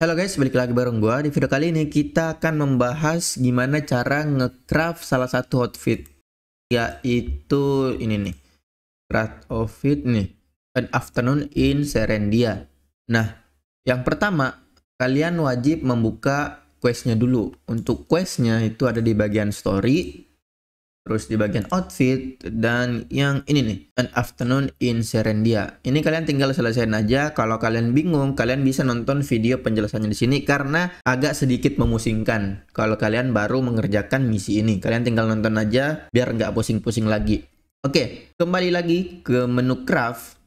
Halo guys, balik lagi bareng gua. Di video kali ini kita akan membahas gimana cara ngecraft salah satu outfit. Yaitu ini nih. Craft outfit nih. An afternoon in Serendia. Nah, yang pertama, kalian wajib membuka questnya dulu. Untuk questnya itu ada di bagian story terus di bagian outfit dan yang ini nih an afternoon in Serendia ini kalian tinggal selesaiin aja kalau kalian bingung kalian bisa nonton video penjelasannya di sini karena agak sedikit memusingkan kalau kalian baru mengerjakan misi ini kalian tinggal nonton aja biar nggak pusing-pusing lagi oke kembali lagi ke menu craft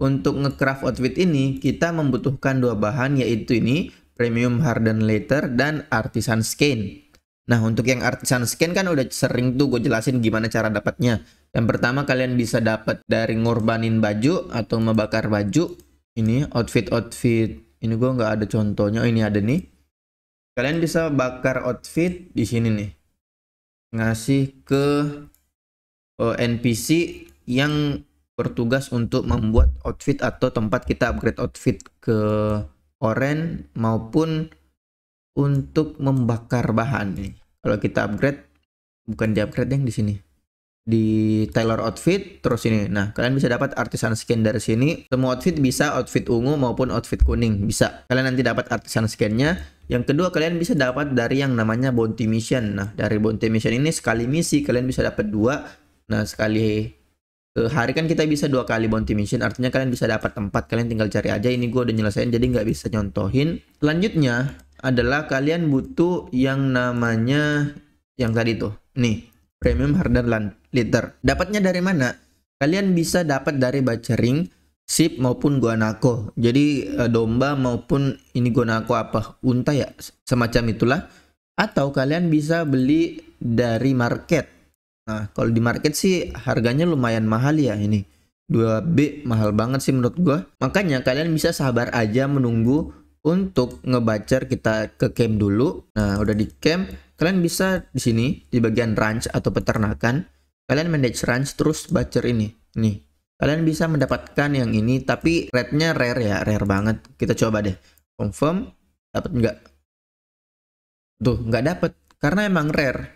untuk ngecraft outfit ini kita membutuhkan dua bahan yaitu ini premium harden later dan artisan skin Nah, untuk yang artisan scan kan udah sering tuh gue jelasin gimana cara dapatnya. Yang pertama kalian bisa dapat dari ngorbanin baju atau membakar baju. Ini outfit-outfit. Ini gue nggak ada contohnya. Oh, ini ada nih. Kalian bisa bakar outfit di sini nih. Ngasih ke eh, NPC yang bertugas untuk membuat outfit atau tempat kita upgrade outfit ke oren maupun untuk membakar bahan nih. Kalau kita upgrade bukan di upgrade yang di sini di tailor outfit terus ini nah kalian bisa dapat artisan skin dari sini semua outfit bisa outfit ungu maupun outfit kuning bisa kalian nanti dapat artisan skinnya yang kedua kalian bisa dapat dari yang namanya bounty mission nah dari bounty mission ini sekali misi kalian bisa dapat dua nah sekali ke eh, hari kan kita bisa dua kali bounty mission artinya kalian bisa dapat tempat kalian tinggal cari aja ini gue udah nyelesain jadi nggak bisa nyontohin selanjutnya adalah kalian butuh yang namanya yang tadi tuh. Nih, premium harder liter. Dapatnya dari mana? Kalian bisa dapat dari bacering, sip maupun guanaco. Jadi e, domba maupun ini guanaco apa? Unta ya, semacam itulah. Atau kalian bisa beli dari market. Nah, kalau di market sih harganya lumayan mahal ya ini. 2B mahal banget sih menurut gua. Makanya kalian bisa sabar aja menunggu untuk ngebacar kita ke camp dulu. Nah, udah di camp, kalian bisa di sini di bagian ranch atau peternakan, kalian manage ranch terus bacar ini. Nih. Kalian bisa mendapatkan yang ini tapi rate rare ya, rare banget. Kita coba deh. Confirm dapat nggak? Tuh, nggak dapat karena emang rare.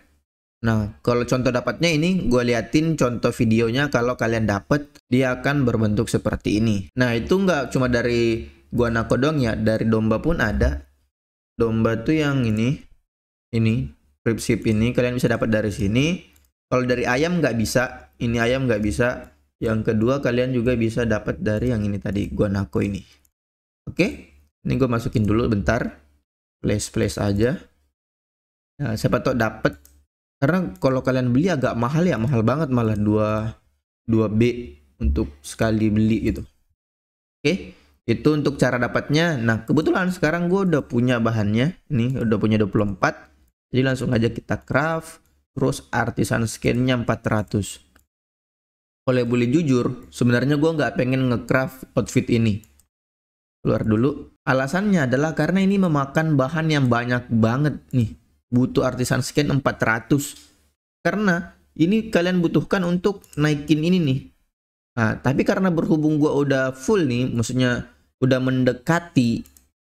Nah, kalau contoh dapatnya ini, gue liatin contoh videonya kalau kalian dapat, dia akan berbentuk seperti ini. Nah, itu nggak cuma dari guanaco doang ya dari domba pun ada domba tuh yang ini ini prinsip ini kalian bisa dapat dari sini kalau dari ayam nggak bisa ini ayam nggak bisa yang kedua kalian juga bisa dapat dari yang ini tadi guanaco ini oke ini gue masukin dulu bentar place place aja nah, siapa tau dapat karena kalau kalian beli agak mahal ya mahal banget malah 2 2B untuk sekali beli gitu oke okay? Itu untuk cara dapatnya. Nah, kebetulan sekarang gue udah punya bahannya. Ini udah punya 24. Jadi langsung aja kita craft. Terus artisan skinnya 400. Oleh boleh jujur, sebenarnya gue nggak pengen ngecraft outfit ini. Keluar dulu. Alasannya adalah karena ini memakan bahan yang banyak banget nih. Butuh artisan skin 400. Karena ini kalian butuhkan untuk naikin ini nih. Nah, tapi karena berhubung gue udah full nih, maksudnya udah mendekati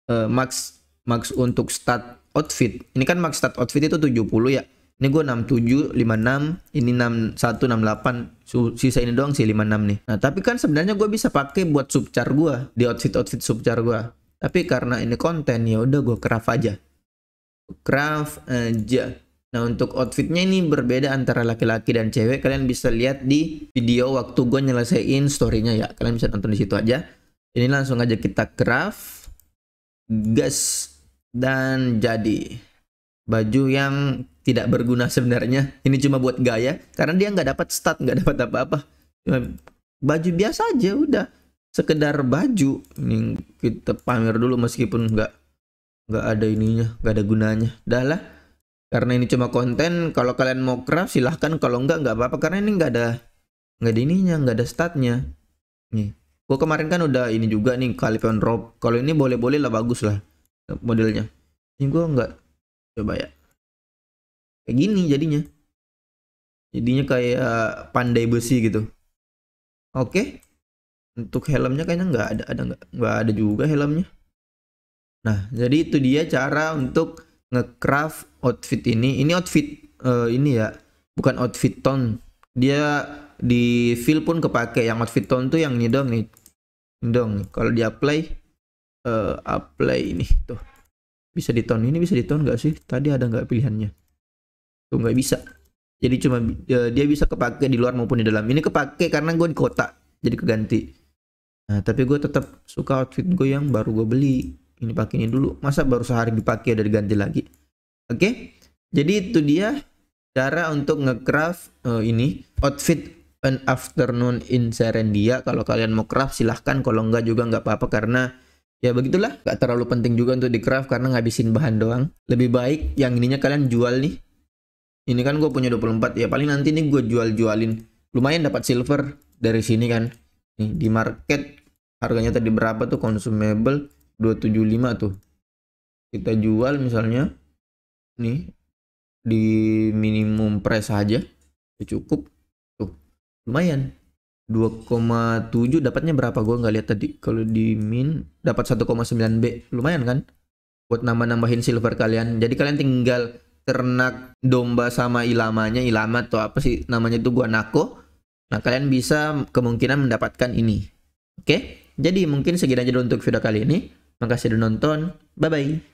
uh, max max untuk start outfit. Ini kan max start outfit itu 70 ya. Ini gue 67, 56, ini 61, 68, sisa ini doang sih 56 nih. Nah tapi kan sebenarnya gue bisa pakai buat subcar gue di outfit-outfit subchar gue. Tapi karena ini konten ya udah gue craft aja. Craft aja. Nah untuk outfitnya ini berbeda antara laki-laki dan cewek. Kalian bisa lihat di video waktu gue nyelesain storynya ya. Kalian bisa nonton di situ aja ini langsung aja kita craft gas dan jadi baju yang tidak berguna sebenarnya ini cuma buat gaya karena dia nggak dapat stat nggak dapat apa-apa baju biasa aja udah sekedar baju ini kita pamer dulu meskipun nggak nggak ada ininya nggak ada gunanya dah lah karena ini cuma konten kalau kalian mau craft silahkan kalau nggak nggak apa-apa karena ini nggak ada nggak ada ininya nggak ada statnya nih Gue kemarin kan udah ini juga nih Calipion Rob. Kalau ini boleh-boleh lah bagus lah modelnya. Ini gue nggak coba ya. Kayak gini jadinya. Jadinya kayak pandai besi gitu. Oke. Untuk helmnya kayaknya nggak ada ada nggak ada juga helmnya. Nah jadi itu dia cara untuk ngecraft outfit ini. Ini outfit uh, ini ya bukan outfit tone. Dia di fill pun kepake yang outfit tone tuh yang ini dong nih ini dong kalau di apply uh, apply ini tuh bisa di tone ini bisa di tone gak sih tadi ada nggak pilihannya tuh nggak bisa jadi cuma uh, dia bisa kepake di luar maupun di dalam ini kepake karena gue di kota jadi keganti nah tapi gue tetap suka outfit gue yang baru gue beli ini pakai ini dulu masa baru sehari dipakai udah diganti lagi oke okay? jadi itu dia cara untuk ngecraft uh, ini outfit an afternoon in Serendia. Kalau kalian mau craft silahkan, kalau enggak juga enggak apa-apa karena ya begitulah Gak terlalu penting juga untuk di craft karena ngabisin bahan doang lebih baik yang ininya kalian jual nih ini kan gue punya 24 ya paling nanti nih gue jual-jualin lumayan dapat silver dari sini kan nih di market harganya tadi berapa tuh consumable 275 tuh kita jual misalnya nih di minimum price aja cukup lumayan 2,7 dapatnya berapa gue nggak lihat tadi kalau di min dapat 1,9 b lumayan kan buat nama nambahin silver kalian jadi kalian tinggal ternak domba sama ilamanya ilama atau apa sih namanya itu gua nako nah kalian bisa kemungkinan mendapatkan ini oke jadi mungkin segini aja untuk video kali ini makasih udah nonton bye bye